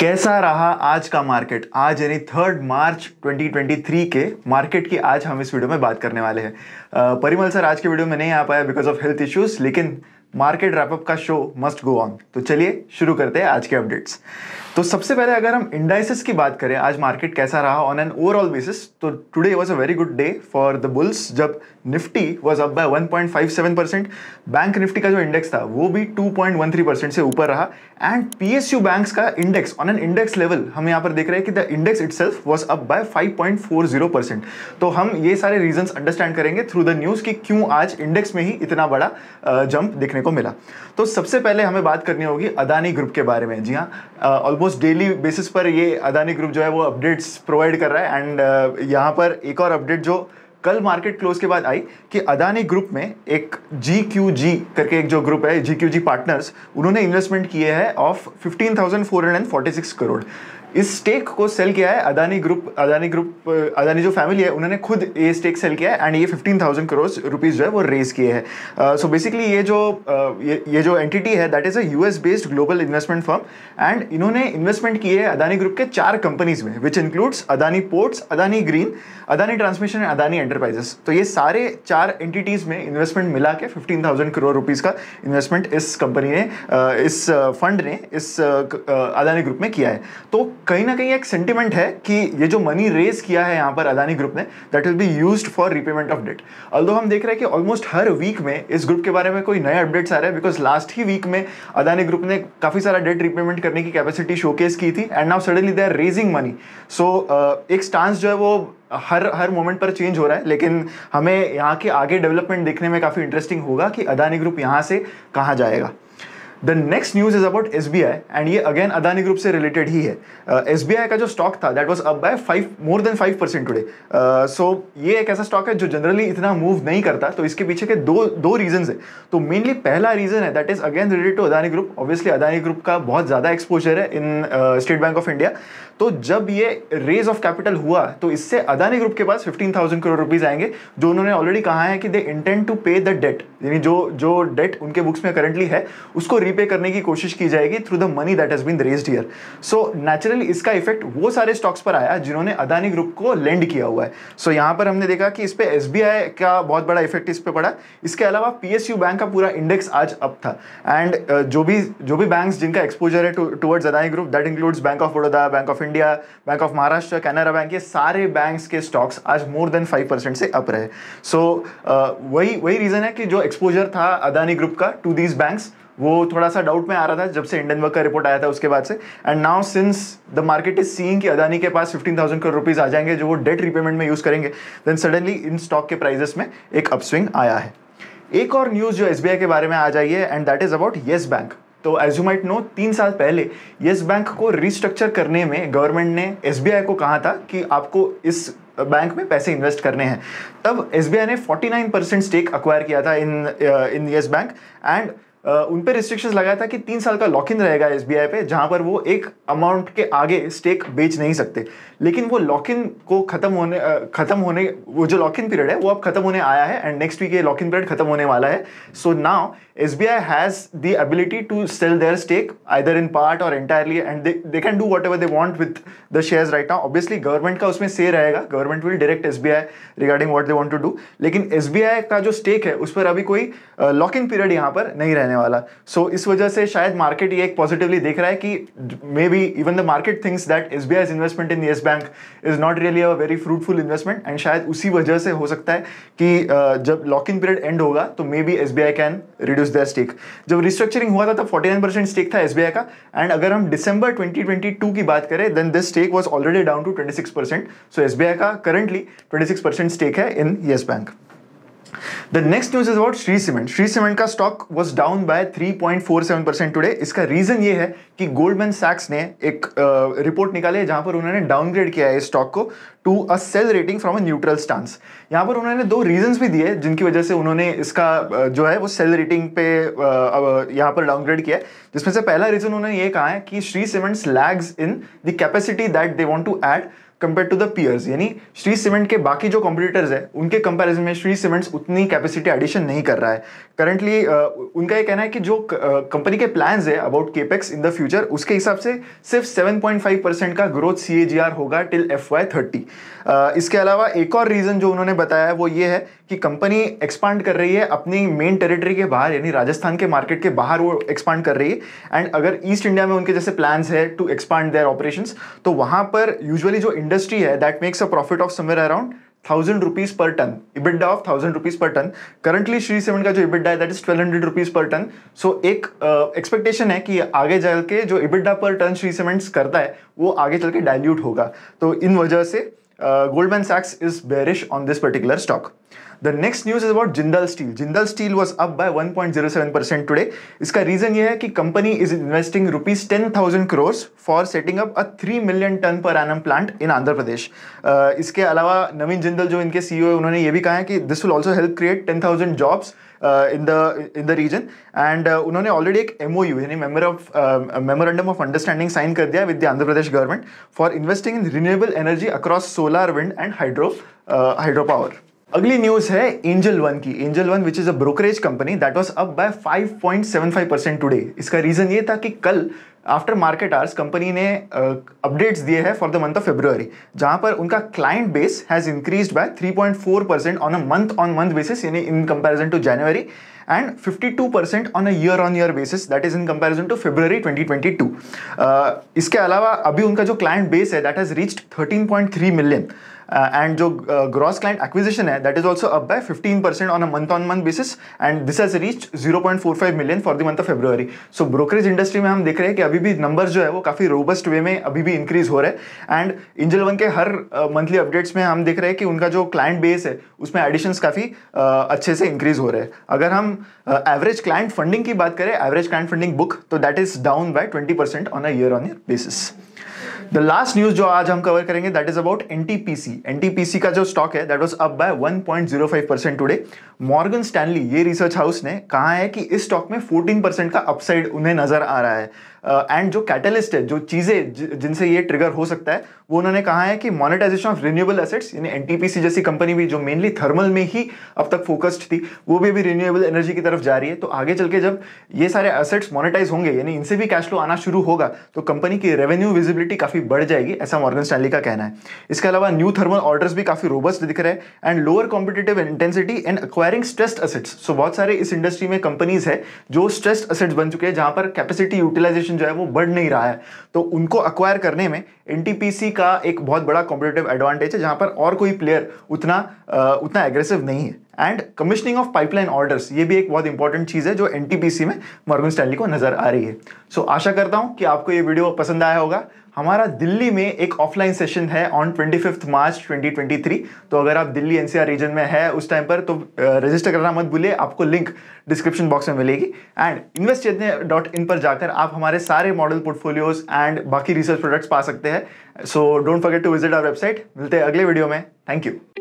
कैसा रहा आज का मार्केट आज यानी थर्ड मार्च 2023 के मार्केट की आज हम इस वीडियो में बात करने वाले हैं परिमल सर आज के वीडियो में नहीं आ पाया बिकॉज ऑफ हेल्थ इश्यूज लेकिन मार्केट रैपअप का शो मस्ट गो ऑन तो चलिए शुरू करते हैं आज के अपडेट्स तो सबसे पहले अगर हम इंडाइसिस की बात करें आज मार्केट कैसा रहा ऑन एन ओवरऑल बेसिस तो today was a very good day for the bulls जब Nifty was up by 1.57 percent bank Nifty का जो इंडेक्स था वो भी 2.13 परसेंट से ऊपर रहा and P S U bank का index on an index level हम यहाँ पर देख रहे हैं कि the index itself was up by 5.40 percent तो हम ये सारे रीजंस अंडरस्टैंड करेंगे थ्रू द न्यूज़ कि क्यों आज इंडेक्स में ही इतना बड़ा जंप देखने को मिला तो सबसे पहले हमें बात करनी होगी अदानी ग्रुप के बारे में जी हाँ ऑलमोस्ट डेली बेसिस पर ये अदानी ग्रुप जो है वो अपडेट्स प्रोवाइड कर रहा है एंड यहाँ पर एक और अपडेट जो कल मार्केट क्लोज के बाद आई कि अदानी ग्रुप में एक जी क्यू जी करके एक जो ग्रुप है जी क्यू जी पार्टनर्स उन्होंने इन्वेस्टमेंट किए हैं of fifteen thousand four hundred and forty six crore इस स्टेक को सेल किया है अदानी ग्रुप अदानी ग्रुप अदानी जो फैमिली है उन्होंने खुद ये स्टेक सेल किया है एंड ये फिफ्टीन थाउजेंड करोड़ रुपीज़ जो है वो रेज किए हैं सो uh, बेसिकली ये जो uh, ये, ये जो एंटिटी है that is a US based global investment firm and इन्होंने इन्वेस्टमेंट किए है अदानी ग्रुप के चार कंपनीज में which includes Adani ports Adani green Adani transmission and Adani enterprises तो ये सारे चार एंटिटीज़ में इन्वेस्टमेंट मिला के फिफ्टीन थाउजेंड करोड़ रुपीज़ का इन्वेस्टमेंट इस कंपनी uh, uh, ने इस फंड ने इस अदानी ग्रुप में किया है तो कहीं ना कहीं एक सेंटिमेंट है कि ये जो मनी रेज किया है यहाँ पर अदानी ग्रुप ने that will be use for repayment of debt although हम देख रहे हैं कि ऑलमोस्ट हर वीक में इस ग्रुप के बारे में कोई नया अपडेट्स आ रहा है बिकॉज लास्ट ही वीक में अदानी ग्रुप ने काफ़ी सारा डेट रिपेमेंट करने की कैपेसिटी शोकेस की थी and now suddenly they are raising money so एक स्टांस जो है वो हर हर मोमेंट पर चेंज हो रहा है लेकिन हमें यहाँ के आगे डेवलपमेंट देखने में काफ़ी इंटरेस्टिंग होगा कि अदानी ग्रुप यहाँ से कहाँ जाएगा the next news is about S B I and ये अगेन अदानी ग्रुप से रिलेटेड ही है एस बी आई का जो स्टॉक था that was up by five more than five percent today so ये एक ऐसा स्टॉक है जो जनरली इतना मूव नहीं करता तो इसके पीछे के दो दो रीजन है तो मेनली पहला रीजन है that is again related to Adani group obviously Adani group का बहुत ज़्यादा एक्सपोजर है in State Bank of India तो जब ये रेज ऑफ कैपिटल हुआ तो इससे अदानी ग्रुप के पास फिफ्टीन थाउजेंड करोड़ रुपीज आएंगे जो उन्होंने ऑलरेडी कहा है कि they intent to pay the debt यानी जो जो डेट उनके बुक्स में करंटली है उसको रीपे करने की कोशिश की जाएगी through the money that has been raised here so naturally इसका इफेक्ट वो सारे स्टॉक्स पर आया जिन्होंने अदानी ग्रुप को लेंड किया हुआ है सो so, यहां पर हमने देखा कि इस पर एस का बहुत बड़ा इफेक्ट इस पर पड़ा इसके अलावा पीएसयू बैंक का पूरा इंडेक्स आज अप था एंड uh, जो भी जो भी बैंक जिनका एक्सपोजर है towards Adani group that includes bank of Baroda bank of India bank of Maharashtra Canara bank ये सारे बैंक्स के स्टॉक्स आज मोर देन फाइव से अप रहे सो so, uh, वही वही रीज़न है कि जो एक्सपोजर था अदानी ग्रुप का टू दीज बैंक्स वो थोड़ा सा डाउट में आ रहा था जब से इंडियन वर्क का रिपोर्ट आया था उसके बाद से and now since the market is seeing कि अदानी के पास 15,000 करोड़ रुपीज आ जाएंगे जो वो डेट रिपेमेंट में यूज़ करेंगे देन सडनली इन स्टॉक के प्राइजेस में एक अपस्विंग आया है एक और न्यूज़ जो एस के बारे में आ जाइए and that is about yes bank तो एज यू माइट नो तीन साल पहले येस बैंक को रिस्ट्रक्चर करने में गवर्नमेंट ने एस को कहा था कि आपको इस बैंक में पैसे इन्वेस्ट करने हैं तब एस ने 49 परसेंट स्टेक अक्वायर किया था in in yes bank and उन पर रिस्ट्रिक्शन लगाया था कि तीन साल का लॉक इन रहेगा एस पे जहां पर वो एक अमाउंट के आगे स्टेक बेच नहीं सकते लेकिन वो लॉक इन को खत्म होने खत्म होने वो जो लॉक इन पीरियड है वो अब खत्म होने आया है एंड नेक्स्ट वीक ये लॉक इन पीरियड खत्म होने वाला है so now S B I has the ability to sell their stake either in part और entirely and they can do whatever they want with the share right now obviously government का उसमें से रहेगा government will direct S B I regarding what they want to do लेकिन S B I का जो stake है उस पर अभी कोई लॉक इन पीरियड यहाँ पर नहीं रहे रहने वाला सो so, इस वजह से शायद मार्केट ये एक पॉजिटिवली देख रहा है कि maybe even the market thinks that S B I investment in yes bank is not really a very fruitful investment and शायद उसी वजह से हो सकता है कि uh, जब लॉक इन पीरियड एंड होगा तो maybe S B I can reduce the stake जब रिस्ट्रक्चरिंग हुआ था तब फोर्टी नाइन परसेंट स्टेक था एस बी आई का एंड अगर हम डिसंबर ट्वेंटी ट्वेंटी टू की बात करें then this stake was already down to twenty six percent so S B I का currently twenty six percent stake है in yes bank the next news is about Shree cement Shree cement का stock was down by 3.47 percent इसका reason ये है कि Goldman सैक्स ने एक report uh, निकाली है जहां पर उन्होंने डाउनग्रेड किया है इस स्टॉक को to a sell rating from a neutral stance यहां पर उन्होंने दो रीजन भी दिए जिनकी वजह से उन्होंने इसका जो है वो सेल रेटिंग पे यहां पर डाउनग्रेड किया है जिसमें से पहला रीजन उन्होंने ये कहा है कि Shree cements lags in the capacity that they want to add compare to the peers यानी श्री सीमेंट के बाकी जो कॉम्पिटिटर्स है उनके कंपैरिजन में श्री सीमेंट्स उतनी कैपेसिटी एडिशन नहीं कर रहा है करंटली उनका ये कहना है कि जो कंपनी के प्लान्स है about capex in the future उसके हिसाब से सिर्फ 7.5 परसेंट का ग्रोथ सी होगा टिल एफ वाई थर्टी इसके अलावा एक और रीज़न जो उन्होंने बताया है वो ये है कि कंपनी एक्सपांड कर रही है अपनी मेन टेरिटरी के बाहर यानी राजस्थान के मार्केट के बाहर वो एक्सपांड कर रही है एंड अगर ईस्ट इंडिया में उनके जैसे प्लान्स है टू एक्सपांड देयर ऑपरेशन तो वहाँ पर यूजली जो इंडस्ट्री है that makes a profit of somewhere around thousand rupees per ton EBITDA of thousand rupees per ton currently Shree cement का जो इबिडा है that is twelve hundred rupees per ton so एक expectation uh, है कि आगे चल के जो इबिडा पर टन श्री सीमेंट्स करता है वो आगे चल के डायल्यूट होगा तो इन वजह से गोल्डमैन सैक्स is bearish on this particular stock the next news is about Jindal steel Jindal steel was up by 1.07 percent today इसका रीजन यह है कि company is investing rupees ten thousand crore for setting up a three million ton per annum plant in Andhra Pradesh इसके अलावा नवीन जिंदल जो इनके CEO e है उन्होंने ये भी कहा है कि this will also help create ten thousand jobs in the in the region and उन्होंने ऑलरेडी एक एम ओ यू यानी memo of memorandum of understanding sign कर दिया with the Andhra Pradesh government for investing in renewable energy across solar wind and hydro hydro power अगली news है Angel One की Angel One which is a brokerage company that was up by 5.75 percent today इसका reason ये था कि कल after market hours company ने updates दिए हैं for the month of February जहां पर उनका client base has increased by 3.4 percent on a month on month basis यानी in comparison to January and 52% on a year on year basis that is in comparison to February 2022. Uh, इसके अलावा अभी उनका जो client base है that has reached 13.3 million and जो gross client acquisition है that is also up by 15 percent on a month on month basis and this has reach 0.45 million for the month of February so brokerage industry में हम देख रहे हैं कि अभी भी नंबर्स जो है वो काफ़ी रोबस्ट वे में अभी भी इंक्रीज हो रहे हैं एंड इंजल वन के हर मंथली uh, अपडेट्स में हम देख रहे हैं कि उनका जो क्लाइंट बेस है उसमें एडिशंस काफ़ी uh, अच्छे से इंक्रीज हो रहे हैं अगर हम एवरेज क्लाइंट फंडिंग की बात करें एवरेज क्लाइंट फंडिंग बुक तो that is down by 20 percent on a year on year basis the last news जो आज हम कवर करेंगे that is about NTPC NTPC का जो स्टॉक है that was up by 1.05 percent today Morgan Stanley ये research house ने कहा है कि इस स्टॉक में 14 परसेंट का अपसाइड उन्हें नजर आ रहा है एंड uh, जो कैटलिस्ट है जो चीज़ें जिनसे ये ट्रिगर हो सकता है वो उन्होंने कहा है कि मोनेटाइजेशन ऑफ रिन्यूएबल एसेट्स यानी एनटीपीसी जैसी कंपनी भी जो मेनली थर्मल में ही अब तक फोकस्ड थी वो भी अभी रिन्यूएबल एनर्जी की तरफ जा रही है तो आगे चल के जब ये सारे असेट्स मोनेटाइज होंगे यानी इनसे भी कैश फ्लो आना शुरू होगा तो कंपनी की रेवेन्यू विजिबिलिटी काफ़ी बढ़ जाएगी ऐसा मॉर्गन स्टैली का कहना है इसके अलावा न्यू थर्मल ऑर्डर्स भी काफ़ी रोबस्ट दिख रहे हैं and lower competitive intensity and acquiring stressed assets so बहुत सारे इस इंडस्ट्री में कंपनीज है जो स्ट्रेस्ड असेट्स बन चुके हैं जहां पर कैपेसिटी यूटिलाइजेशन पॉपुलेशन जो है वो बढ़ नहीं रहा है तो उनको अक्वायर करने में एन का एक बहुत बड़ा कॉम्पिटेटिव एडवांटेज है जहाँ पर और कोई प्लेयर उतना उतना एग्रेसिव नहीं है and commissioning of pipeline orders ये भी एक बहुत इंपॉर्टेंट चीज़ है जो एनटीपीसी में मॉर्गन स्टैंडली को नजर आ रही है सो so, आशा करता हूं कि आपको ये वीडियो पसंद आया होगा हमारा दिल्ली में एक ऑफलाइन सेशन है ऑन ट्वेंटी फिफ्थ मार्च 2023 तो अगर आप दिल्ली एनसीआर रीजन में है उस टाइम पर तो रजिस्टर करना मत भूलिए आपको लिंक डिस्क्रिप्शन बॉक्स में मिलेगी एंड इन्वेस्ट डॉट इन पर जाकर आप हमारे सारे मॉडल पोर्टफोलियोज एंड बाकी रिसर्च प्रोडक्ट्स पा सकते हैं so don't forget to visit our website मिलते हैं अगले वीडियो में थैंक यू